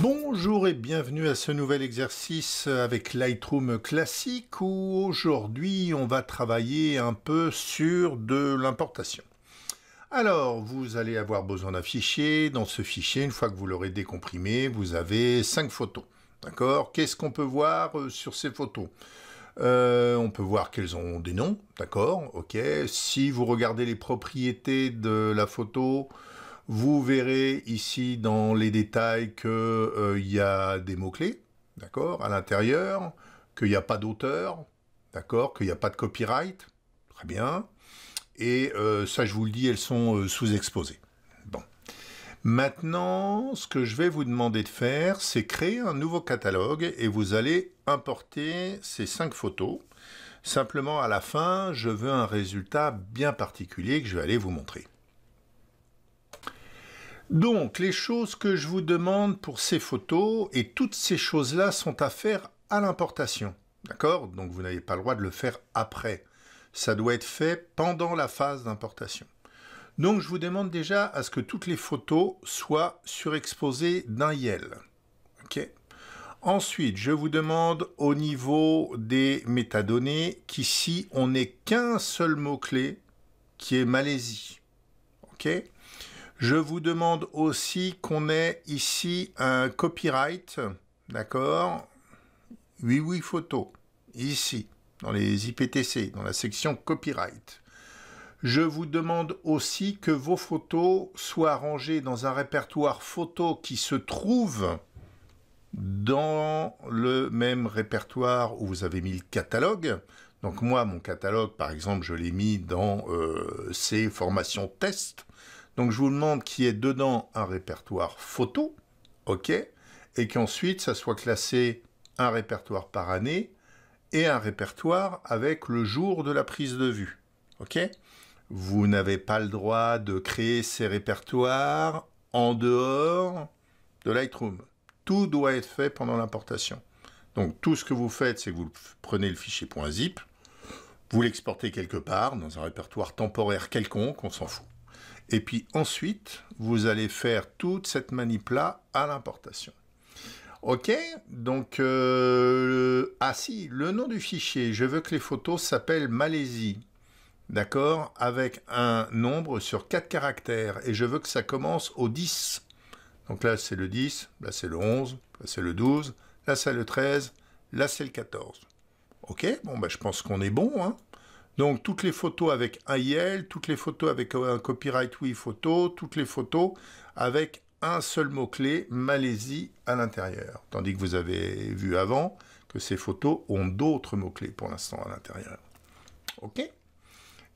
Bonjour et bienvenue à ce nouvel exercice avec Lightroom classique où aujourd'hui on va travailler un peu sur de l'importation. Alors, vous allez avoir besoin d'un fichier. Dans ce fichier, une fois que vous l'aurez décomprimé, vous avez 5 photos. D'accord Qu'est-ce qu'on peut voir euh, sur ces photos euh, on peut voir qu'elles ont des noms, d'accord, ok. Si vous regardez les propriétés de la photo, vous verrez ici dans les détails qu'il euh, y a des mots-clés, d'accord, à l'intérieur, qu'il n'y a pas d'auteur, d'accord, qu'il n'y a pas de copyright, très bien. Et euh, ça, je vous le dis, elles sont euh, sous-exposées. Bon. Maintenant, ce que je vais vous demander de faire, c'est créer un nouveau catalogue et vous allez importer ces cinq photos. Simplement, à la fin, je veux un résultat bien particulier que je vais aller vous montrer. Donc, les choses que je vous demande pour ces photos, et toutes ces choses-là sont à faire à l'importation. D'accord Donc, vous n'avez pas le droit de le faire après. Ça doit être fait pendant la phase d'importation. Donc, je vous demande déjà à ce que toutes les photos soient surexposées d'un YEL. OK Ensuite, je vous demande au niveau des métadonnées qu'ici, on n'ait qu'un seul mot-clé qui est Malaisie. OK je vous demande aussi qu'on ait ici un copyright, d'accord Oui, oui, photo, ici, dans les IPTC, dans la section copyright. Je vous demande aussi que vos photos soient rangées dans un répertoire photo qui se trouve dans le même répertoire où vous avez mis le catalogue. Donc moi, mon catalogue, par exemple, je l'ai mis dans euh, ces formations test. Donc je vous demande qu'il y ait dedans un répertoire photo, OK, et qu'ensuite ça soit classé un répertoire par année et un répertoire avec le jour de la prise de vue. OK Vous n'avez pas le droit de créer ces répertoires en dehors de Lightroom. Tout doit être fait pendant l'importation. Donc tout ce que vous faites, c'est que vous prenez le fichier .zip, vous l'exportez quelque part dans un répertoire temporaire quelconque, on s'en fout. Et puis ensuite, vous allez faire toute cette manip-là à l'importation. Ok, donc, euh, ah si, le nom du fichier, je veux que les photos s'appellent Malaisie, d'accord, avec un nombre sur 4 caractères, et je veux que ça commence au 10. Donc là, c'est le 10, là, c'est le 11, là, c'est le 12, là, c'est le 13, là, c'est le 14. Ok, bon, bah, je pense qu'on est bon, hein. Donc toutes les photos avec un toutes les photos avec un copyright oui photo, toutes les photos avec un seul mot-clé, Malaisie, à l'intérieur. Tandis que vous avez vu avant que ces photos ont d'autres mots-clés pour l'instant à l'intérieur. OK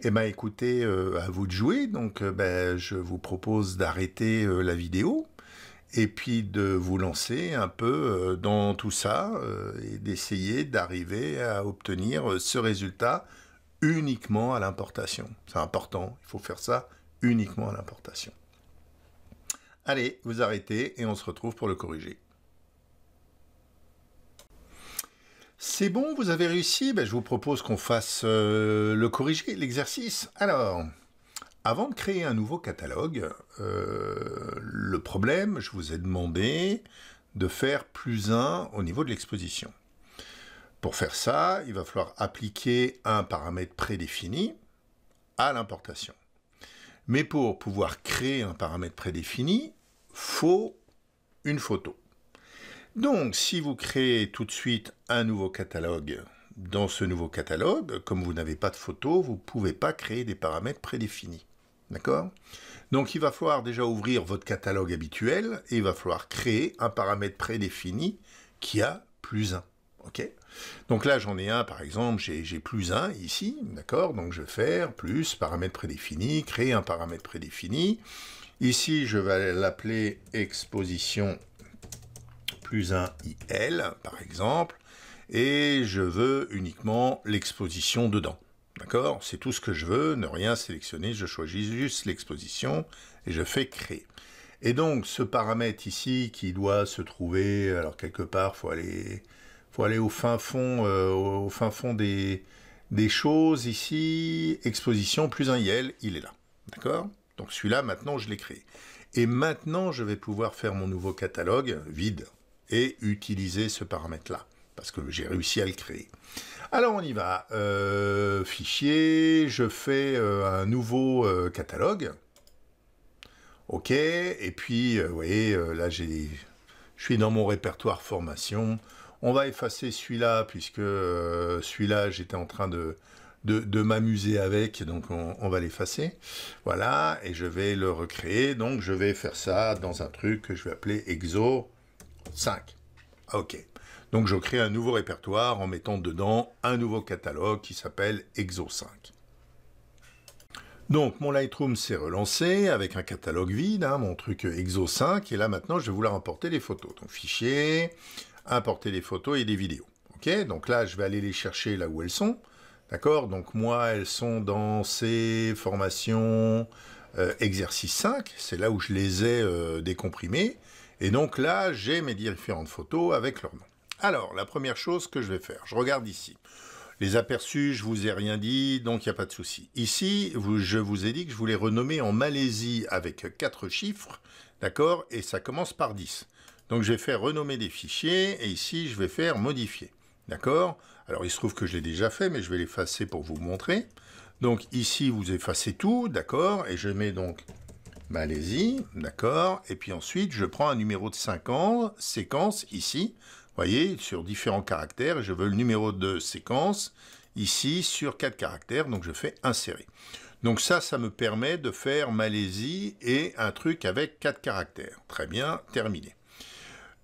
eh bien écoutez, euh, à vous de jouer, donc euh, ben, je vous propose d'arrêter euh, la vidéo et puis de vous lancer un peu dans tout ça et d'essayer d'arriver à obtenir ce résultat uniquement à l'importation. C'est important, il faut faire ça uniquement à l'importation. Allez, vous arrêtez et on se retrouve pour le corriger. C'est bon, vous avez réussi ben, Je vous propose qu'on fasse euh, le corriger, l'exercice. Alors, avant de créer un nouveau catalogue, euh, le problème, je vous ai demandé de faire plus un au niveau de l'exposition. Pour faire ça, il va falloir appliquer un paramètre prédéfini à l'importation. Mais pour pouvoir créer un paramètre prédéfini, faut une photo. Donc, si vous créez tout de suite un nouveau catalogue, dans ce nouveau catalogue, comme vous n'avez pas de photo, vous ne pouvez pas créer des paramètres prédéfinis. D'accord Donc, il va falloir déjà ouvrir votre catalogue habituel et il va falloir créer un paramètre prédéfini qui a plus 1. OK Donc là, j'en ai un, par exemple, j'ai plus un ici, d'accord Donc je vais faire plus paramètre prédéfini, créer un paramètre prédéfini. Ici, je vais l'appeler exposition plus un IL, par exemple, et je veux uniquement l'exposition dedans. D'accord C'est tout ce que je veux, ne rien sélectionner, je choisis juste l'exposition et je fais créer. Et donc, ce paramètre ici qui doit se trouver, alors quelque part, faut aller faut aller au fin fond, euh, au fin fond des, choses ici. Exposition plus un yel, il est là. D'accord Donc celui-là, maintenant, je l'ai créé. Et maintenant, je vais pouvoir faire mon nouveau catalogue vide et utiliser ce paramètre-là, parce que j'ai réussi à le créer. Alors, on y va. Euh, fichier, je fais euh, un nouveau catalogue. OK, et puis, vous voyez, là, je suis dans mon répertoire formation. On va effacer celui-là, puisque euh, celui-là, j'étais en train de, de, m'amuser avec, donc on, va l'effacer. Voilà, et je vais le recréer. Donc je vais faire ça dans un truc que je vais appeler exo 5. Ok. Donc je crée un nouveau répertoire en mettant dedans un nouveau catalogue qui s'appelle exo 5. Donc mon Lightroom s'est relancé avec un catalogue vide, hein, mon truc exo 5, et là maintenant je vais vouloir importer les photos. Donc fichier, importer des photos et des vidéos. Ok, donc là, je vais aller les chercher là où elles sont. D'accord Donc moi, elles sont dans ces formations euh, exercice 5. C'est là où je les ai euh, décomprimées. Et donc là, j'ai mes différentes photos avec leur nom. Alors, la première chose que je vais faire, je regarde ici. Les aperçus, je vous ai rien dit, donc il n'y a pas de souci. Ici, je vous ai dit que je voulais renommer en Malaisie avec quatre chiffres, d'accord Et ça commence par 10. Donc je vais faire renommer des fichiers et ici je vais faire modifier. D'accord Alors il se trouve que je l'ai déjà fait mais je vais l'effacer pour vous montrer. Donc ici vous effacez tout, d'accord Et je mets donc Malaisie, d'accord Et puis ensuite je prends un numéro de 50, séquence ici, Vous voyez, sur différents caractères. Je veux le numéro de séquence ici sur 4 caractères, donc je fais insérer. Donc ça, ça me permet de faire Malaisie et un truc avec 4 caractères. Très bien, terminé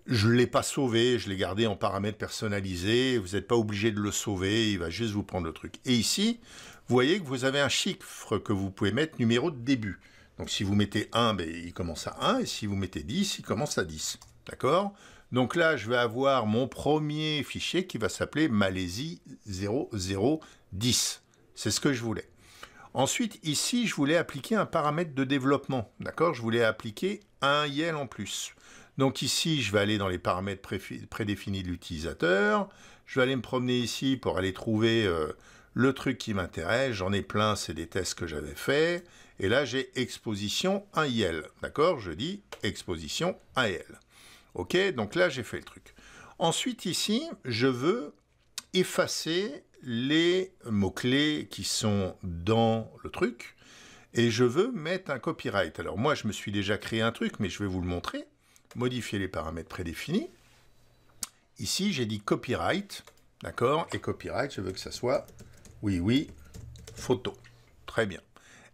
je ne l'ai pas sauvé, je l'ai gardé en paramètres personnalisés, vous n'êtes pas obligé de le sauver, il va juste vous prendre le truc. Et ici, vous voyez que vous avez un chiffre que vous pouvez mettre numéro de début. Donc si vous mettez 1, ben, il commence à 1, et si vous mettez 10, il commence à 10. D'accord Donc là, je vais avoir mon premier fichier qui va s'appeler Malaisie 0010. C'est ce que je voulais. Ensuite, ici, je voulais appliquer un paramètre de développement. D'accord Je voulais appliquer un YEL en plus. Donc ici, je vais aller dans les paramètres prédéfinis de l'utilisateur. Je vais aller me promener ici pour aller trouver euh, le truc qui m'intéresse. J'en ai plein, c'est des tests que j'avais faits. Et là, j'ai exposition 1IL. D'accord Je dis exposition 1IL. OK Donc là, j'ai fait le truc. Ensuite, ici, je veux effacer les mots-clés qui sont dans le truc et je veux mettre un copyright. Alors moi, je me suis déjà créé un truc, mais je vais vous le montrer modifier les paramètres prédéfinis. Ici, j'ai dit copyright, d'accord Et copyright, je veux que ça soit, oui, oui, photo. Très bien.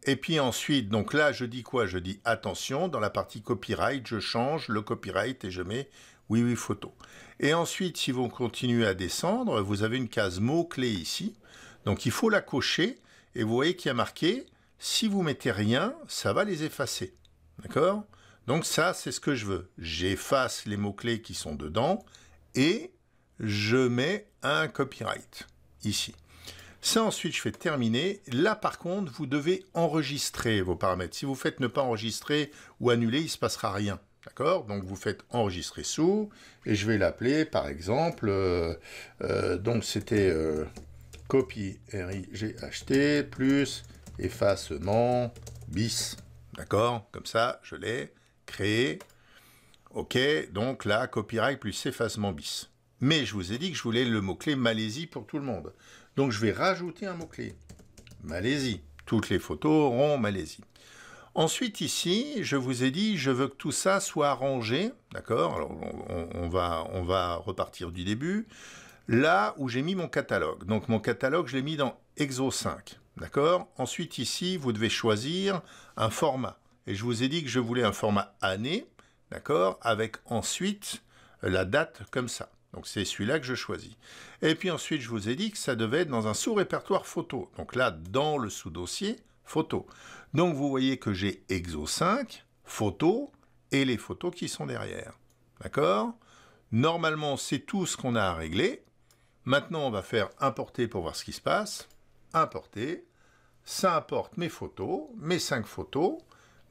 Et puis ensuite, donc là, je dis quoi Je dis attention, dans la partie copyright, je change le copyright et je mets oui, oui, photo. Et ensuite, si vous continuez à descendre, vous avez une case mots-clés ici. Donc il faut la cocher et vous voyez qu'il y a marqué si vous mettez rien, ça va les effacer. D'accord donc ça, c'est ce que je veux. J'efface les mots-clés qui sont dedans et je mets un copyright ici. Ça, ensuite, je fais terminer. Là, par contre, vous devez enregistrer vos paramètres. Si vous faites ne pas enregistrer ou annuler, il ne se passera rien. D'accord Donc, vous faites enregistrer sous, et je vais l'appeler, par exemple, euh, euh, donc c'était euh, J'ai t plus effacement bis. D'accord Comme ça, je l'ai créer. OK, donc là, copyright plus effacement bis. Mais je vous ai dit que je voulais le mot-clé Malaisie pour tout le monde. Donc je vais rajouter un mot-clé. Malaisie. Toutes les photos auront Malaisie. Ensuite, ici, je vous ai dit, je veux que tout ça soit rangé. D'accord Alors, on, va, on va repartir du début. Là où j'ai mis mon catalogue. Donc, mon catalogue, je l'ai mis dans EXO 5. D'accord Ensuite, ici, vous devez choisir un format. Et je vous ai dit que je voulais un format année, d'accord, avec ensuite la date comme ça. Donc c'est celui-là que je choisis. Et puis ensuite, je vous ai dit que ça devait être dans un sous-répertoire photo. Donc là, dans le sous-dossier, photo. Donc vous voyez que j'ai EXO 5, photo, et les photos qui sont derrière. D'accord Normalement, c'est tout ce qu'on a à régler. Maintenant, on va faire importer pour voir ce qui se passe. Importer. Ça importe mes photos, mes 5 photos.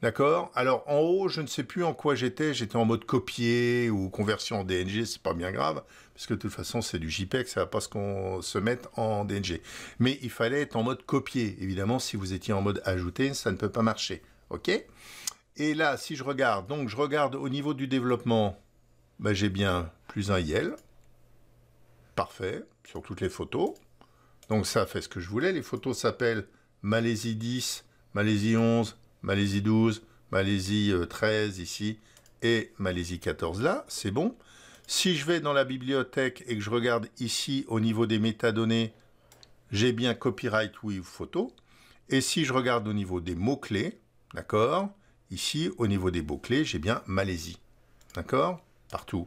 D'accord Alors en haut, je ne sais plus en quoi j'étais. J'étais en mode copier ou conversion en DNG, c'est pas bien grave, parce que de toute façon c'est du JPEG, ça va pas se mettre en DNG. Mais il fallait être en mode copier. Évidemment, si vous étiez en mode ajouter, ça ne peut pas marcher. Ok Et là, si je regarde, donc je regarde au niveau du développement, bah, j'ai bien plus un YEL. Parfait, sur toutes les photos. Donc ça fait ce que je voulais. Les photos s'appellent Malaisie 10, Malaisie 11, Malaisie 12, Malaisie 13 euh, ici, et Malaisie 14 là, c'est bon. Si je vais dans la bibliothèque et que je regarde ici au niveau des métadonnées, j'ai bien copyright oui photo. Et si je regarde au niveau des mots-clés, d'accord, ici au niveau des mots-clés, j'ai bien Malaisie, d'accord, partout.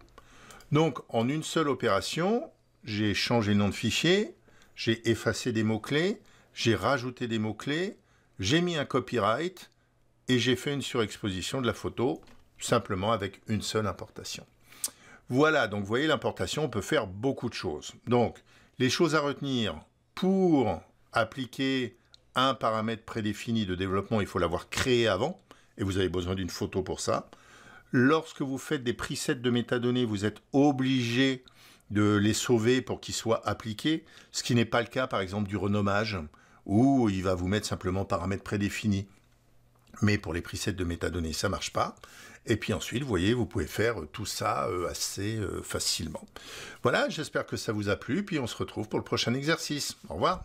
Donc en une seule opération, j'ai changé le nom de fichier, j'ai effacé des mots-clés, j'ai rajouté des mots-clés, j'ai mis un copyright, et j'ai fait une surexposition de la photo simplement avec une seule importation. Voilà, donc vous voyez, l'importation, on peut faire beaucoup de choses. Donc, les choses à retenir pour appliquer un paramètre prédéfini de développement, il faut l'avoir créé avant, et vous avez besoin d'une photo pour ça. Lorsque vous faites des presets de métadonnées, vous êtes obligé de les sauver pour qu'ils soient appliqués, ce qui n'est pas le cas par exemple du renommage, où il va vous mettre simplement paramètre prédéfini mais pour les presets de métadonnées, ça marche pas. Et puis ensuite, vous voyez, vous pouvez faire euh, tout ça euh, assez euh, facilement. Voilà, j'espère que ça vous a plu, puis on se retrouve pour le prochain exercice. Au revoir.